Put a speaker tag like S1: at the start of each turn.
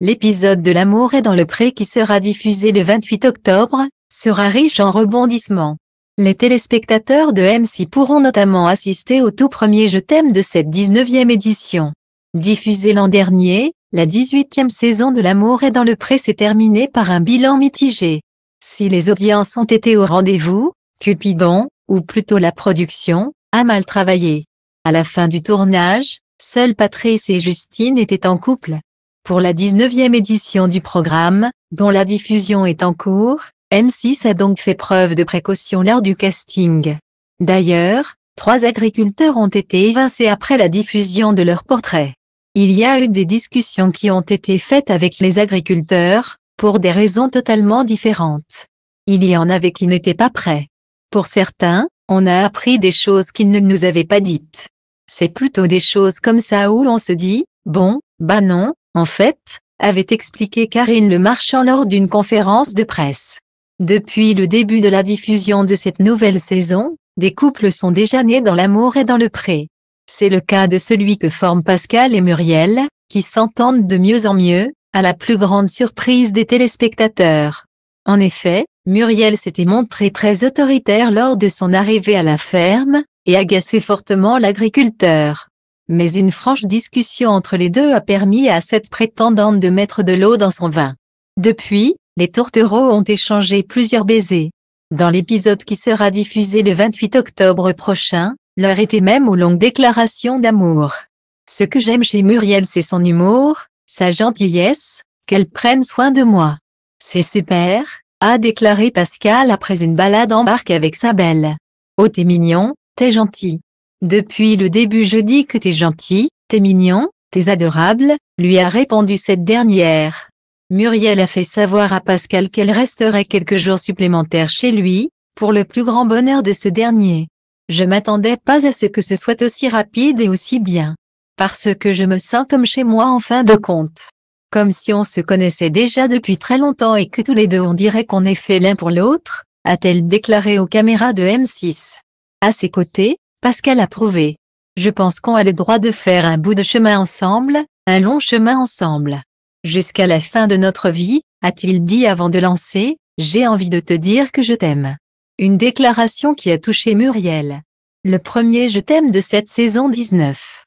S1: L'épisode de l'amour est dans le pré qui sera diffusé le 28 octobre, sera riche en rebondissements. Les téléspectateurs de MC pourront notamment assister au tout premier Je thème de cette 19e édition. Diffusée l'an dernier, la 18e saison de l'amour est dans le pré s'est terminée par un bilan mitigé. Si les audiences ont été au rendez-vous, Cupidon, ou plutôt la production, a mal travaillé. À la fin du tournage, seuls Patrice et Justine étaient en couple. Pour la 19e édition du programme, dont la diffusion est en cours, M6 a donc fait preuve de précaution lors du casting. D'ailleurs, trois agriculteurs ont été évincés après la diffusion de leur portrait. Il y a eu des discussions qui ont été faites avec les agriculteurs, pour des raisons totalement différentes. Il y en avait qui n'étaient pas prêts. Pour certains, on a appris des choses qu'ils ne nous avaient pas dites. C'est plutôt des choses comme ça où on se dit, bon, bah non, en fait, avait expliqué Karine Le Marchand lors d'une conférence de presse. Depuis le début de la diffusion de cette nouvelle saison, des couples sont déjà nés dans l'amour et dans le pré. C'est le cas de celui que forment Pascal et Muriel, qui s'entendent de mieux en mieux, à la plus grande surprise des téléspectateurs. En effet, Muriel s'était montré très autoritaire lors de son arrivée à la ferme, et agaçait fortement l'agriculteur mais une franche discussion entre les deux a permis à cette prétendante de mettre de l'eau dans son vin. Depuis, les tourtereaux ont échangé plusieurs baisers. Dans l'épisode qui sera diffusé le 28 octobre prochain, leur était même aux longues déclarations d'amour. Ce que j'aime chez Muriel c'est son humour, sa gentillesse, qu'elle prenne soin de moi. C'est super, a déclaré Pascal après une balade en barque avec sa belle. Oh t'es mignon, t'es gentil. Depuis le début je dis que t'es gentil, t'es mignon, t'es adorable, lui a répondu cette dernière. Muriel a fait savoir à Pascal qu'elle resterait quelques jours supplémentaires chez lui, pour le plus grand bonheur de ce dernier. Je m'attendais pas à ce que ce soit aussi rapide et aussi bien. Parce que je me sens comme chez moi en fin de compte. Comme si on se connaissait déjà depuis très longtemps et que tous les deux on dirait qu'on est fait l'un pour l'autre, a-t-elle déclaré aux caméras de M6. À ses côtés, Pascal a prouvé. Je pense qu'on a le droit de faire un bout de chemin ensemble, un long chemin ensemble. Jusqu'à la fin de notre vie, a-t-il dit avant de lancer, j'ai envie de te dire que je t'aime. Une déclaration qui a touché Muriel. Le premier je t'aime de cette saison 19.